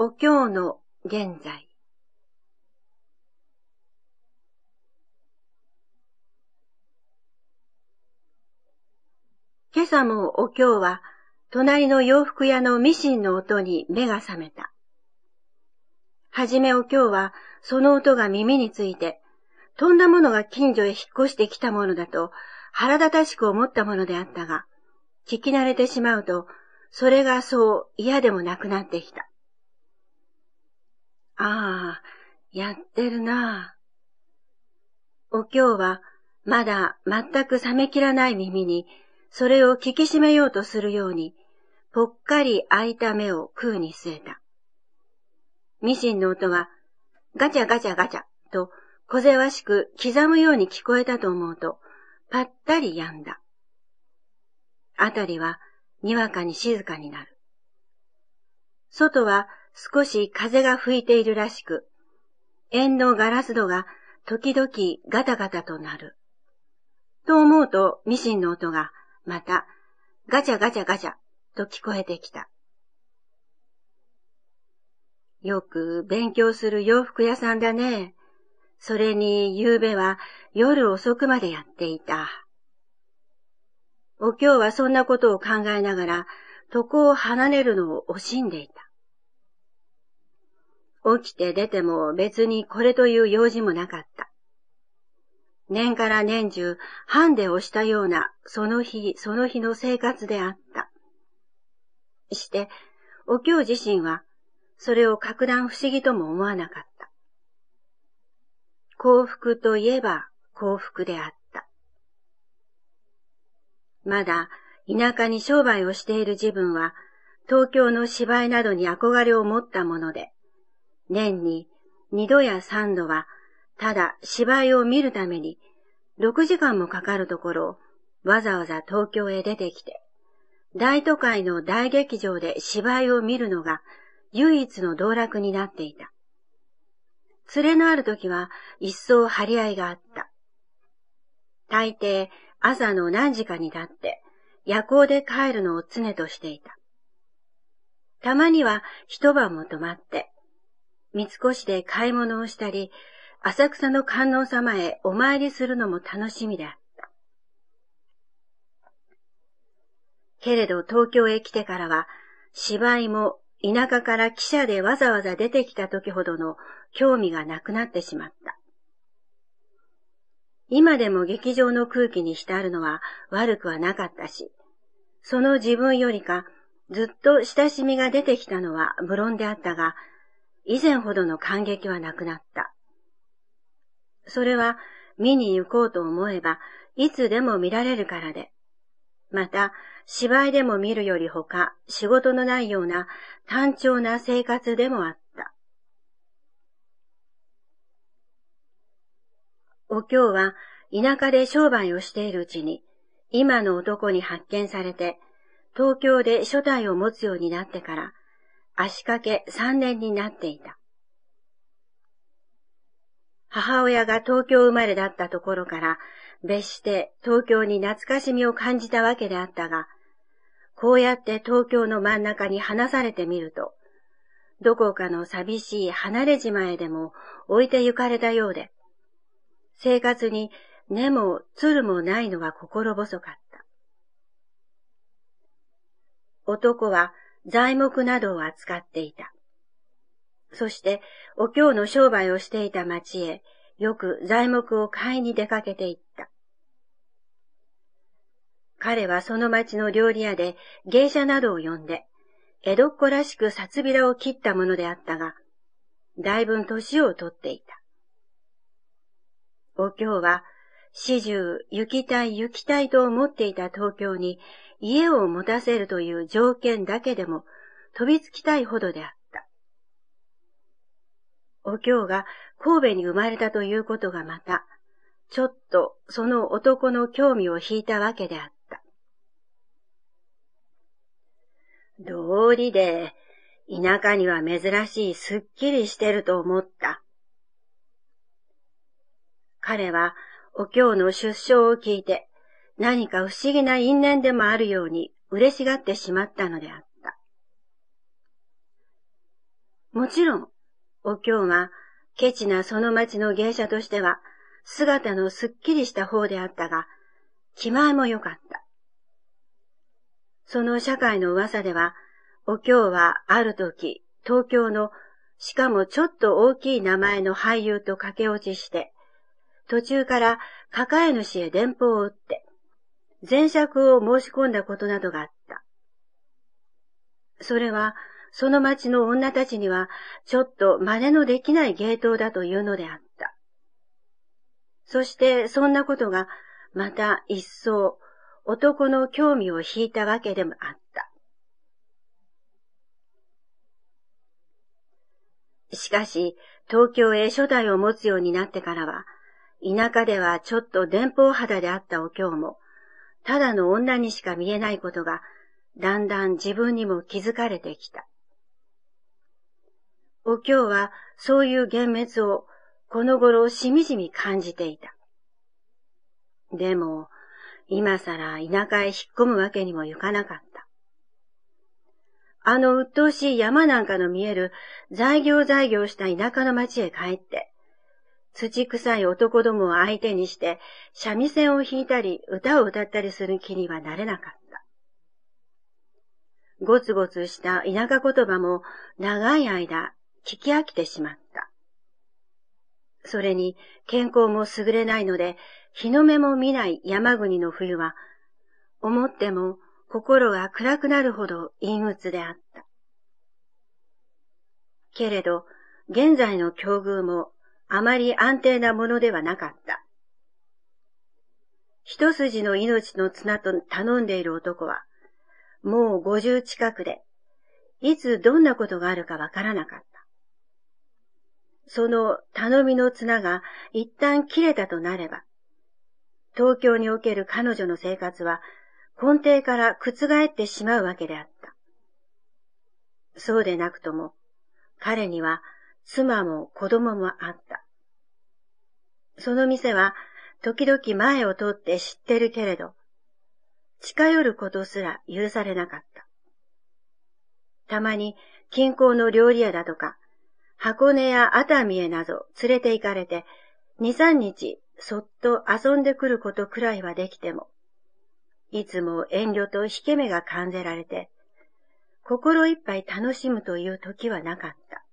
お経の現在今朝もお経は隣の洋服屋のミシンの音に目が覚めた。はじめお経はその音が耳について、とんだものが近所へ引っ越してきたものだと腹立たしく思ったものであったが、聞き慣れてしまうと、それがそう嫌でもなくなってきた。ああ、やってるなお京は、まだ全く冷めきらない耳に、それを聞きしめようとするように、ぽっかり開いた目を空に据えた。ミシンの音は、ガチャガチャガチャと小ぜしく刻むように聞こえたと思うと、ぱったり止んだ。あたりはにわかに静かになる。外は少し風が吹いているらしく、縁のガラス戸が時々ガタガタとなる。と思うとミシンの音がまたガチャガチャガチャと聞こえてきた。よく勉強する洋服屋さんだね。それに夕べは夜遅くまでやっていた。お京はそんなことを考えながら床を離れるのを惜しんでいた。起きて出ても別にこれという用事もなかった。年から年中、ハンデをしたような、その日、その日の生活であった。して、お経自身は、それを格段不思議とも思わなかった。幸福といえば幸福であった。まだ田舎に商売をしている自分は、東京の芝居などに憧れを持ったもので、年に二度や三度は、ただ芝居を見るために、六時間もかかるところを、わざわざ東京へ出てきて、大都会の大劇場で芝居を見るのが、唯一の道楽になっていた。連れのある時は、一層張り合いがあった。大抵、朝の何時かに立って、夜行で帰るのを常としていた。たまには一晩も泊まって、三越で買い物をしたり、浅草の観音様へお参りするのも楽しみだ。けれど東京へ来てからは、芝居も田舎から汽車でわざわざ出てきた時ほどの興味がなくなってしまった。今でも劇場の空気に浸るのは悪くはなかったし、その自分よりかずっと親しみが出てきたのは無論であったが、以前ほどの感激はなくなった。それは見に行こうと思えばいつでも見られるからで、また芝居でも見るよりほか仕事のないような単調な生活でもあった。お京は田舎で商売をしているうちに、今の男に発見されて、東京で初代を持つようになってから、足掛け3年になっていた。母親が東京生まれだったところから、別して東京に懐かしみを感じたわけであったが、こうやって東京の真ん中に離されてみると、どこかの寂しい離れ島へでも置いて行かれたようで、生活に根も鶴もないのは心細かった。男は材木などを扱っていた。そして、お経の商売をしていた町へ、よく材木を買いに出かけていった。彼はその町の料理屋で芸者などを呼んで、江戸っ子らしく札びらを切ったものであったが、だいぶ年をとっていた。お経は始終行きたい行きたいと思っていた東京に家を持たせるという条件だけでも飛びつきたいほどであった。お京が神戸に生まれたということがまた、ちょっとその男の興味を引いたわけであった。道理で、田舎には珍しいすっきりしてると思った。彼はお京の出生を聞いて、何か不思議な因縁でもあるように嬉しがってしまったのであった。もちろん、お京は、ケチなその町の芸者としては、姿のすっきりした方であったが、気前も良かった。その社会の噂では、お京はある時、東京の、しかもちょっと大きい名前の俳優と駆け落ちして、途中から抱え主へ電報を打って、前尺を申し込んだことなどがあった。それは、その町の女たちには、ちょっと真似のできない芸当だというのであった。そしてそんなことが、また一層、男の興味を引いたわけでもあった。しかし、東京へ初代を持つようになってからは、田舎ではちょっと電報肌であったお京も、ただの女にしか見えないことが、だんだん自分にも気づかれてきた。お経はそういう幻滅をこの頃しみじみ感じていた。でも、今さら田舎へ引っ込むわけにもいかなかった。あの鬱陶しい山なんかの見える、在業在業した田舎の町へ帰って、土臭い男どもを相手にして、三味線を弾いたり、歌を歌ったりする気にはなれなかった。ごつごつした田舎言葉も長い間聞き飽きてしまった。それに健康も優れないので、日の目も見ない山国の冬は、思っても心が暗くなるほど陰鬱であった。けれど、現在の境遇もあまり安定なものではなかった。一筋の命の綱と頼んでいる男は、もう五十近くで、いつどんなことがあるかわからなかった。その頼みの綱が一旦切れたとなれば、東京における彼女の生活は根底から覆ってしまうわけであった。そうでなくとも、彼には妻も子供もあった。その店は時々前を通って知ってるけれど、近寄ることすら許されなかった。たまに近郊の料理屋だとか、箱根や熱海へなど連れて行かれて、二三日そっと遊んでくることくらいはできても、いつも遠慮と引け目が感じられて、心いっぱい楽しむという時はなかった。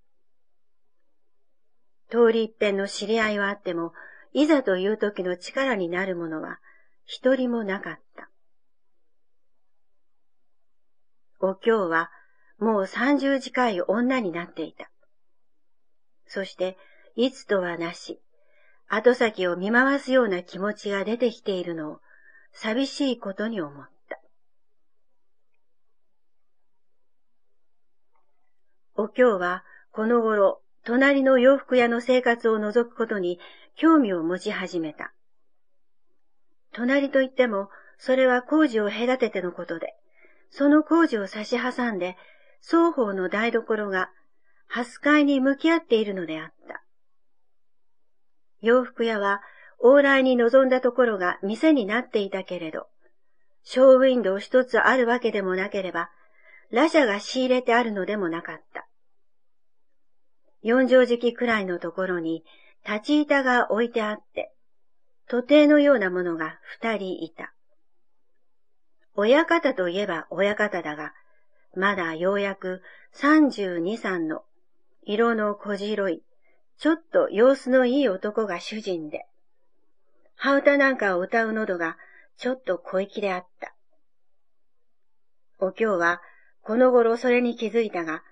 通り一遍の知り合いはあっても、いざという時の力になるものは一人もなかった。お京はもう三十近い女になっていた。そして、いつとはなし、後先を見回すような気持ちが出てきているのを寂しいことに思った。お京はこの頃隣の洋服屋の生活を覗くことに興味を持ち始めた。隣といっても、それは工事を隔ててのことで、その工事を差し挟んで、双方の台所が、蓮会に向き合っているのであった。洋服屋は、往来に臨んだところが店になっていたけれど、ショーウィンドウ一つあるわけでもなければ、ラジャが仕入れてあるのでもなかった。四畳敷くらいのところに立ち板が置いてあって、土手のようなものが二人いた。親方といえば親方だが、まだようやく三十二三の色の小白い、ちょっと様子のいい男が主人で、羽歌なんかを歌う喉がちょっと小粋であった。お京はこの頃それに気づいたが、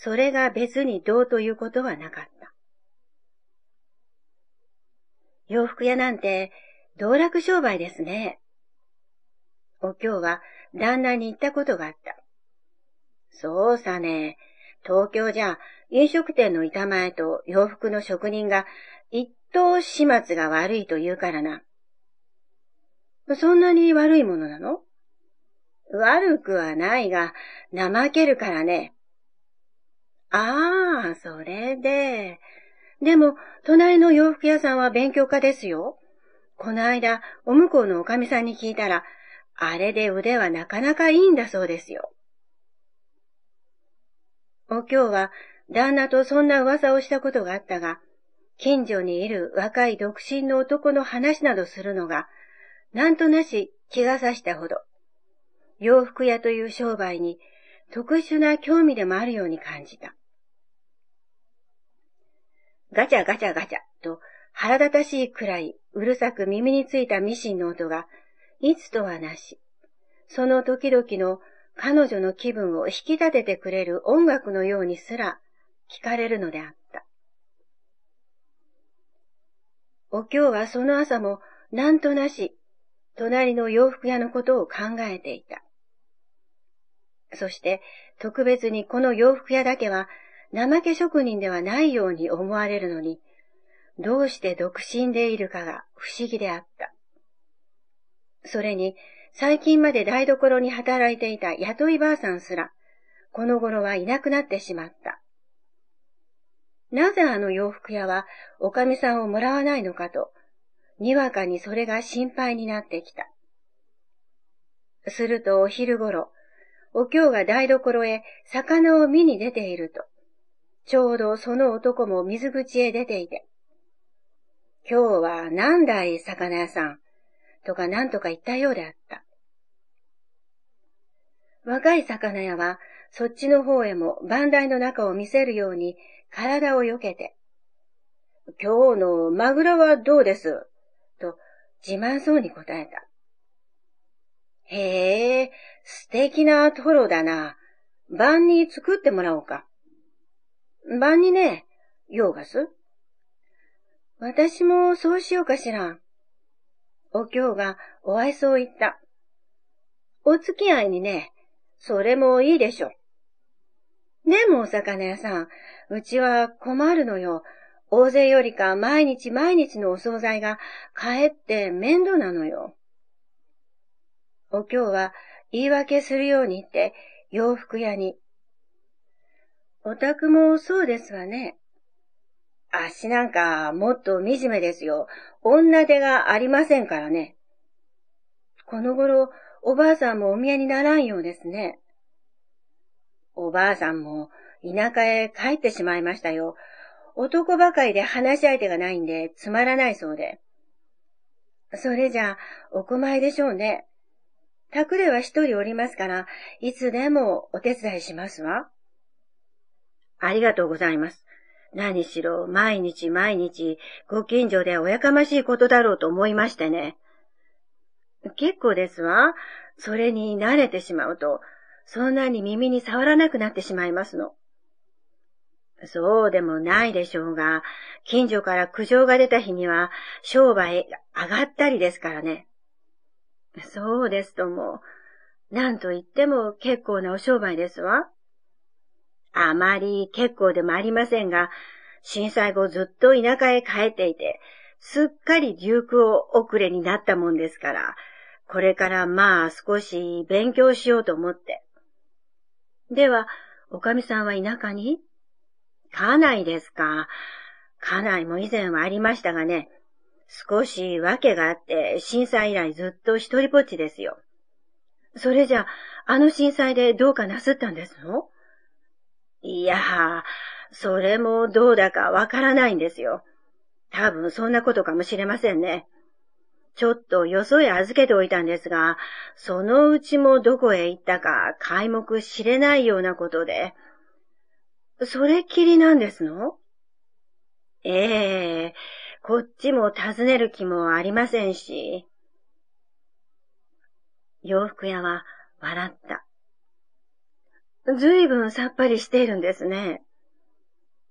それが別にどうということはなかった。洋服屋なんて道楽商売ですね。お京は旦那に言ったことがあった。そうさね、東京じゃ飲食店の板前と洋服の職人が一等始末が悪いと言うからな。そんなに悪いものなの悪くはないが、怠けるからね。ああ、それで。でも、隣の洋服屋さんは勉強家ですよ。この間、お向こうのおかみさんに聞いたら、あれで腕はなかなかいいんだそうですよ。お京は、旦那とそんな噂をしたことがあったが、近所にいる若い独身の男の話などするのが、なんとなし気がさしたほど、洋服屋という商売に特殊な興味でもあるように感じた。ガチャガチャガチャと腹立たしいくらいうるさく耳についたミシンの音が、いつとはなし、その時々の彼女の気分を引き立ててくれる音楽のようにすら聞かれるのであった。お京はその朝もなんとなし、隣の洋服屋のことを考えていた。そして特別にこの洋服屋だけは怠け職人ではないように思われるのに、どうして独身でいるかが不思議であった。それに、最近まで台所に働いていた雇いばあさんすら、この頃はいなくなってしまった。なぜあの洋服屋はおかみさんをもらわないのかと、にわかにそれが心配になってきた。するとお昼頃、お京が台所へ魚を見に出ていると、ちょうどその男も水口へ出ていて、今日は何台魚屋さんとか何とか言ったようであった。若い魚屋はそっちの方へも番台の中を見せるように体を避けて、今日のマグロはどうですと自慢そうに答えた。へえ、素敵なトロだな。晩に作ってもらおうか。晩にね、用がす。私もそうしようかしら。お経がお愛想を言った。お付き合いにね、それもいいでしょ。でもお魚屋さん、うちは困るのよ。大勢よりか毎日毎日のお惣菜が帰って面倒なのよ。お日は言い訳するように言って洋服屋に。お宅もそうですわね。足なんかもっと惨めですよ。女手がありませんからね。この頃、おばあさんもお見えにならんようですね。おばあさんも田舎へ帰ってしまいましたよ。男ばかりで話し相手がないんでつまらないそうで。それじゃ、お困りでしょうね。宅では一人おりますから、いつでもお手伝いしますわ。ありがとうございます。何しろ、毎日毎日、ご近所でおやかましいことだろうと思いましてね。結構ですわ。それに慣れてしまうと、そんなに耳に触らなくなってしまいますの。そうでもないでしょうが、近所から苦情が出た日には、商売上がったりですからね。そうですとも。なんと言っても結構なお商売ですわ。あまり結構でもありませんが、震災後ずっと田舎へ帰っていて、すっかり流行遅れになったもんですから、これからまあ少し勉強しようと思って。では、おかみさんは田舎に家内ですか。家内も以前はありましたがね、少し訳があって、震災以来ずっと一人ぼっちですよ。それじゃ、あの震災でどうかなすったんですのいやそれもどうだかわからないんですよ。多分そんなことかもしれませんね。ちょっとよそへ預けておいたんですが、そのうちもどこへ行ったか開目知れないようなことで。それっきりなんですのええーこっちも尋ねる気もありませんし。洋服屋は笑った。ずいぶんさっぱりしているんですね。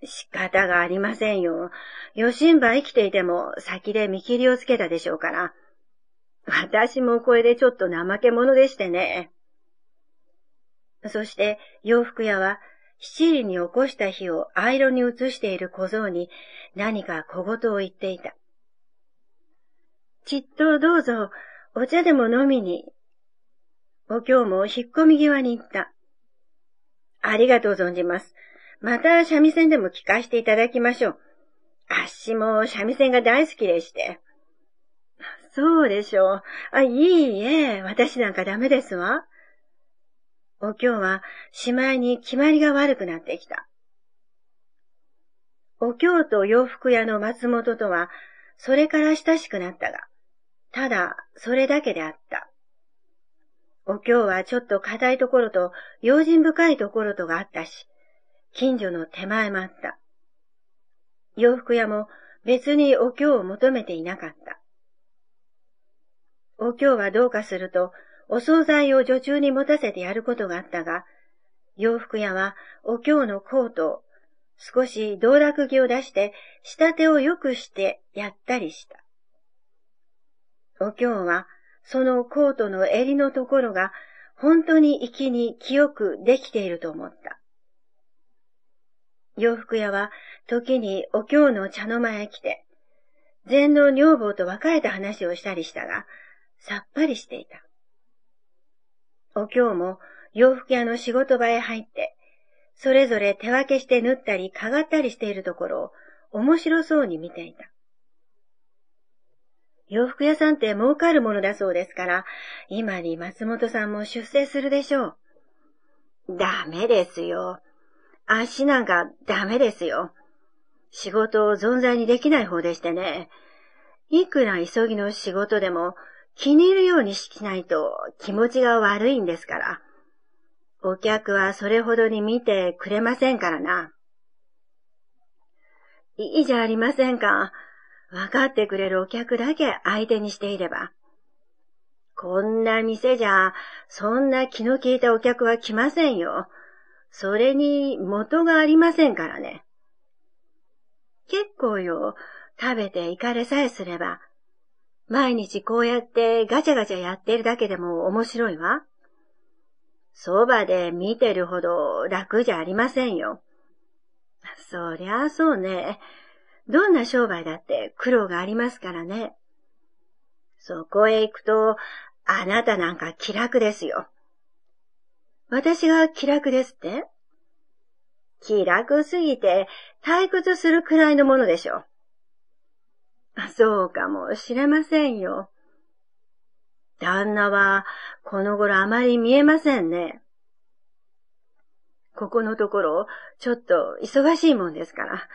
仕方がありませんよ。余震場生きていても先で見切りをつけたでしょうから。私もこれでちょっと怠け者でしてね。そして洋服屋は七輪に起こした火をアイロに移している小僧に何か小言を言っていた。ちっとどうぞ、お茶でも飲みに。お経も引っ込み際に行った。ありがとう存じます。また三味線でも聞かせていただきましょう。あっしも三味線が大好きでして。そうでしょう。あ、いいえ、私なんかダメですわ。お京はしまいに決まりが悪くなってきた。お京と洋服屋の松本とは、それから親しくなったが、ただそれだけであった。お京はちょっと硬いところと用心深いところとがあったし、近所の手前もあった。洋服屋も別にお京を求めていなかった。お京はどうかするとお惣菜を女中に持たせてやることがあったが、洋服屋はお経のコートを少し道楽着を出して下手を良くしてやったりした。お経はそのコートの襟のところが本当に粋に清くできていると思った。洋服屋は時にお経の茶の間へ来て、禅の女房と別れた話をしたりしたが、さっぱりしていた。お京も洋服屋の仕事場へ入って、それぞれ手分けして縫ったりかがったりしているところを面白そうに見ていた。洋服屋さんって儲かるものだそうですから、今に松本さんも出世するでしょう。ダメですよ。足なんかダメですよ。仕事を存在にできない方でしてね。いくら急ぎの仕事でも気に入るようにしないと気持ちが悪いんですから。お客はそれほどに見てくれませんからな。いいじゃありませんか。わかってくれるお客だけ相手にしていれば。こんな店じゃ、そんな気の利いたお客は来ませんよ。それに元がありませんからね。結構よ、食べて行かれさえすれば、毎日こうやってガチャガチャやってるだけでも面白いわ。そばで見てるほど楽じゃありませんよ。そりゃあそうね。どんな商売だって苦労がありますからね。そこへ行くと、あなたなんか気楽ですよ。私が気楽ですって気楽すぎて退屈するくらいのものでしょう。そうかもしれませんよ。旦那は、この頃あまり見えませんね。ここのところ、ちょっと忙しいもんですから。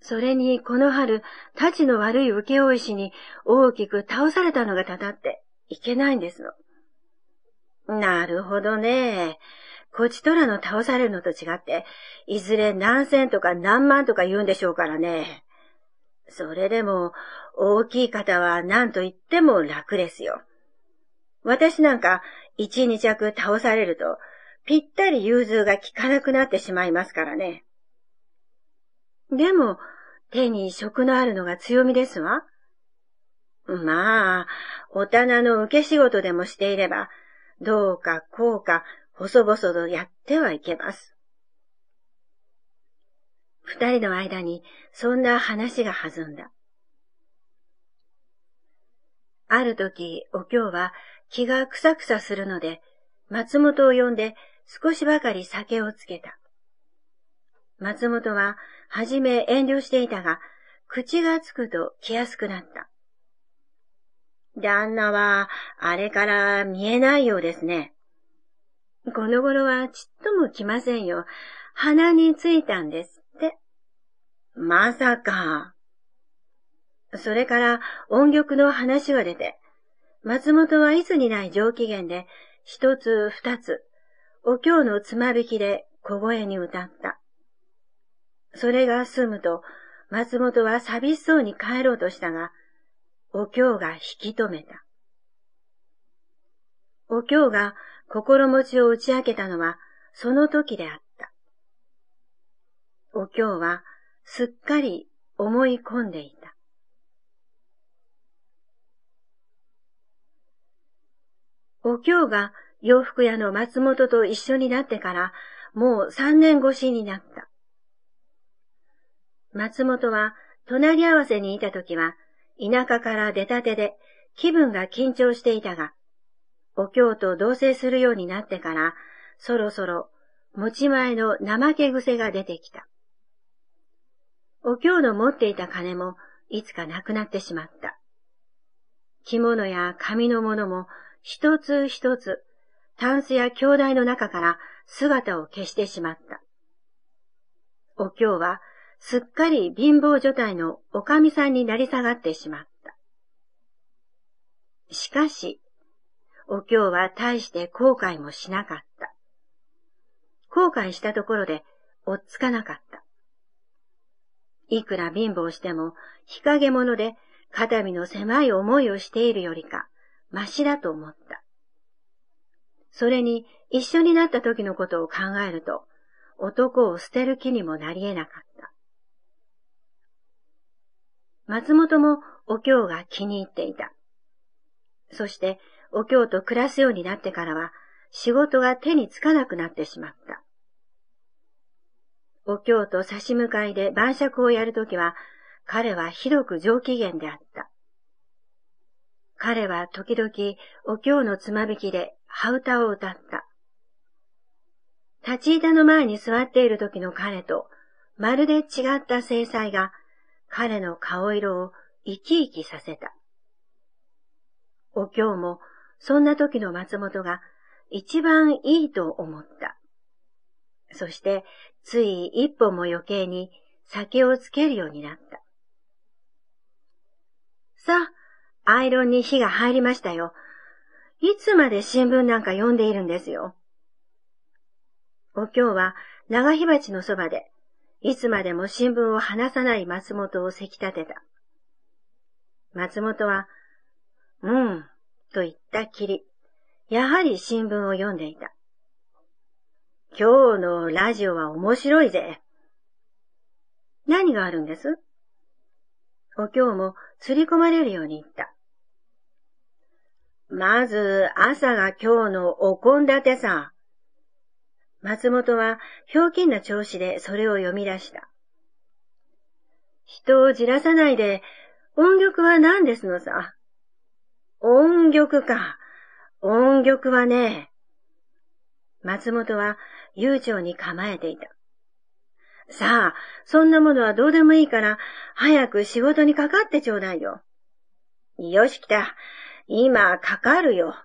それに、この春、たちの悪い請負師に大きく倒されたのがたたっていけないんですの。なるほどね。こちとらの倒されるのと違って、いずれ何千とか何万とか言うんでしょうからね。それでも大きい方は何と言っても楽ですよ。私なんか一二着倒されるとぴったり融通が効かなくなってしまいますからね。でも手に食のあるのが強みですわ。まあ、お棚の受け仕事でもしていれば、どうかこうか細々とやってはいけます。二人の間にそんな話が弾んだ。ある時、お京は気がくさくさするので、松本を呼んで少しばかり酒をつけた。松本は、はじめ遠慮していたが、口がつくと気やすくなった。旦那は、あれから見えないようですね。この頃はちっとも来ませんよ。鼻についたんです。。まさか。それから音曲の話は出て、松本はいつにない上機嫌で、一つ二つ、お経のつまびきで小声に歌った。それが済むと、松本は寂しそうに帰ろうとしたが、お経が引き止めた。お経が心持ちを打ち明けたのは、その時であった。お経はすっかり思い込んでいた。お京が洋服屋の松本と一緒になってからもう三年越しになった。松本は隣り合わせにいた時は田舎から出たてで気分が緊張していたが、お京と同棲するようになってからそろそろ持ち前の怠け癖が出てきた。お京の持っていた金もいつかなくなってしまった。着物や紙のものも一つ一つ、タンスや兄弟の中から姿を消してしまった。お京はすっかり貧乏女体のおかみさんになり下がってしまった。しかし、お京は大して後悔もしなかった。後悔したところで、おっつかなかった。いくら貧乏しても、日陰者で肩身の狭い思いをしているよりか、ましだと思った。それに、一緒になった時のことを考えると、男を捨てる気にもなり得なかった。松本もお京が気に入っていた。そして、お京と暮らすようになってからは、仕事が手につかなくなってしまった。お経と差し向かいで晩酌をやるときは、彼はひどく上機嫌であった。彼は時々お経のつま引きで羽歌を歌った。立ち板の前に座っている時の彼と、まるで違った精細が彼の顔色を生き生きさせた。お経もそんな時の松本が一番いいと思った。そして、つい一歩も余計に酒をつけるようになった。さあ、アイロンに火が入りましたよ。いつまで新聞なんか読んでいるんですよ。お京は長火鉢のそばで、いつまでも新聞を離さない松本をせき立てた。松本は、うん、と言ったきり、やはり新聞を読んでいた。今日のラジオは面白いぜ。何があるんですお今日も釣り込まれるように言った。まず朝が今日のお献立さ。松本はひょうきんな調子でそれを読み出した。人をじらさないで、音曲は何ですのさ。音曲か。音曲はね、松本は悠長に構えていた。さあ、そんなものはどうでもいいから、早く仕事にかかってちょうだいよ。よし来た。今、かかるよ。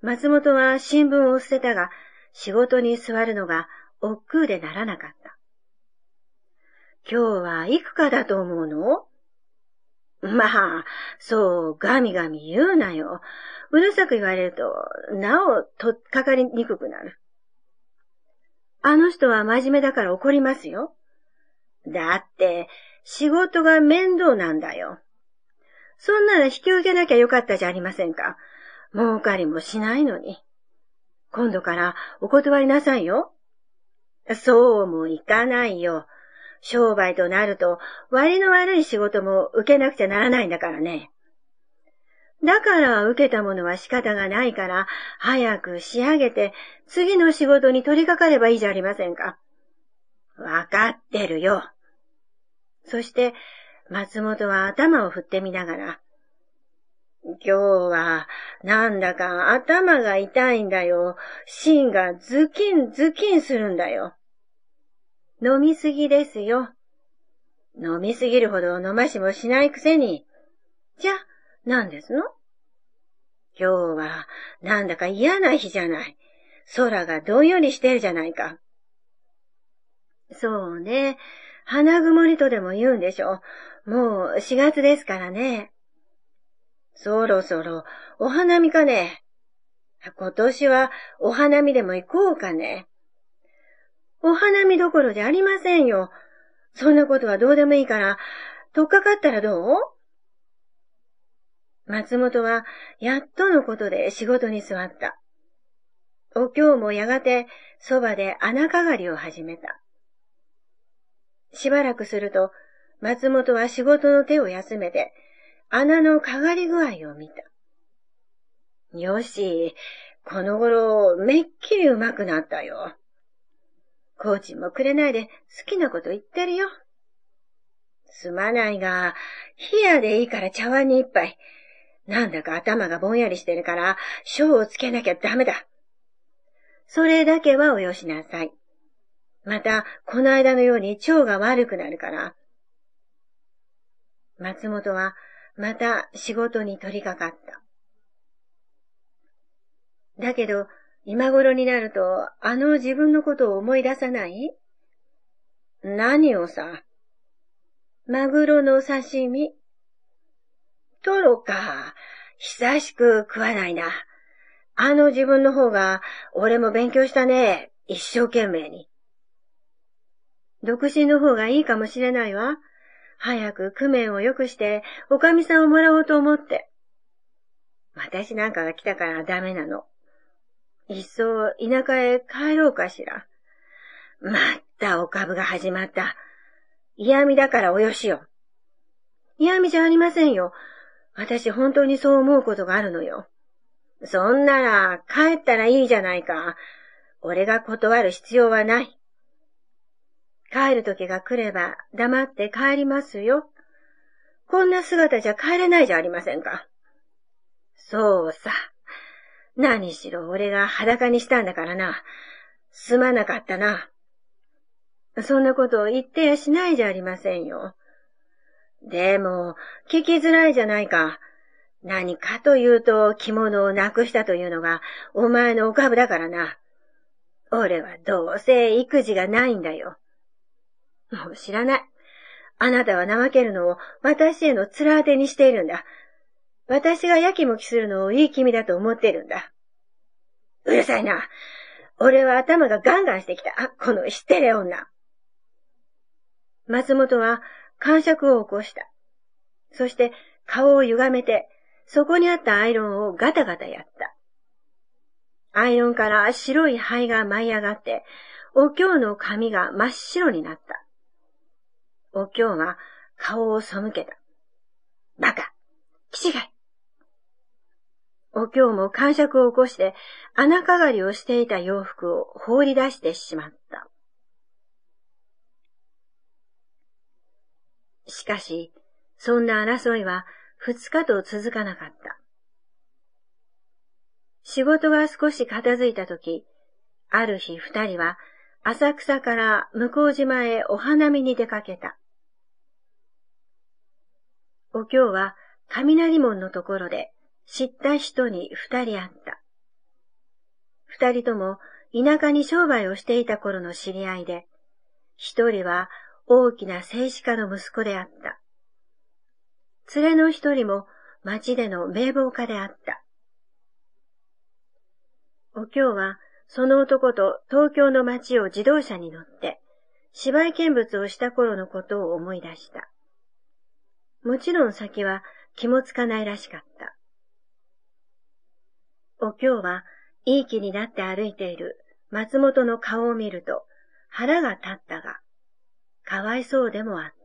松本は新聞を捨てたが、仕事に座るのが億劫でならなかった。今日はいくかだと思うのまあ、そう、ガミガミ言うなよ。うるさく言われると、なお、とっかかりにくくなる。あの人は真面目だから怒りますよ。だって、仕事が面倒なんだよ。そんなら引き受けなきゃよかったじゃありませんか。儲かりもしないのに。今度からお断りなさいよ。そうもいかないよ。商売となると、割の悪い仕事も受けなくちゃならないんだからね。だから受けたものは仕方がないから、早く仕上げて、次の仕事に取り掛かればいいじゃありませんか。わかってるよ。そして、松本は頭を振ってみながら、今日は、なんだか頭が痛いんだよ。芯がズキンズキンするんだよ。飲みすぎですよ。飲みすぎるほど飲ましもしないくせに。じゃ、何ですの今日は、なんだか嫌な日じゃない。空がどんよりしてるじゃないか。そうね。花曇りとでも言うんでしょう。もう4月ですからね。そろそろお花見かね。今年はお花見でも行こうかね。お花見どころじゃありませんよ。そんなことはどうでもいいから、とっかかったらどう松本は、やっとのことで仕事に座った。お経もやがて、そばで穴かがりを始めた。しばらくすると、松本は仕事の手を休めて、穴のかがり具合を見た。よし、この頃、めっきり上手くなったよ。コーチもくれないで好きなこと言ってるよ。すまないが、冷やでいいから茶碗に一杯。なんだか頭がぼんやりしてるから、賞をつけなきゃダメだ。それだけはおよしなさい。また、この間のように腸が悪くなるから。松本は、また仕事に取り掛かった。だけど、今頃になると、あの自分のことを思い出さない何をさマグロの刺身。トロか。久しく食わないな。あの自分の方が、俺も勉強したね。一生懸命に。独身の方がいいかもしれないわ。早く工面を良くして、おかみさんをもらおうと思って。私なんかが来たからダメなの。いっそ田舎へ帰ろうかしら。またお株が始まった。嫌味だからおよしよ。嫌味じゃありませんよ。私本当にそう思うことがあるのよ。そんなら帰ったらいいじゃないか。俺が断る必要はない。帰る時が来れば黙って帰りますよ。こんな姿じゃ帰れないじゃありませんか。そうさ。何しろ俺が裸にしたんだからな。すまなかったな。そんなことを言ってやしないじゃありませんよ。でも、聞きづらいじゃないか。何かというと着物をなくしたというのがお前のお株だからな。俺はどうせ育児がないんだよ。もう知らない。あなたは怠けるのを私への面当てにしているんだ。私がやきもきするのをいい気味だと思ってるんだ。うるさいな。俺は頭がガンガンしてきた。このシテレ女。松本は感触を起こした。そして顔を歪めて、そこにあったアイロンをガタガタやった。アイロンから白い灰が舞い上がって、お経の髪が真っ白になった。お経は顔を背けた。バカ、気違い。お京も感触を起こして穴かがりをしていた洋服を放り出してしまった。しかし、そんな争いは二日と続かなかった。仕事が少し片付いたとき、ある日二人は浅草から向島へお花見に出かけた。お京は雷門のところで知った人に二人会った。二人とも田舎に商売をしていた頃の知り合いで、一人は大きな政治家の息子であった。連れの一人も町での名簿家であった。お京はその男と東京の町を自動車に乗って、芝居見物をした頃のことを思い出した。もちろん先は気もつかないらしかった。お京はいい気になって歩いている松本の顔を見ると腹が立ったが、かわいそうでもあった。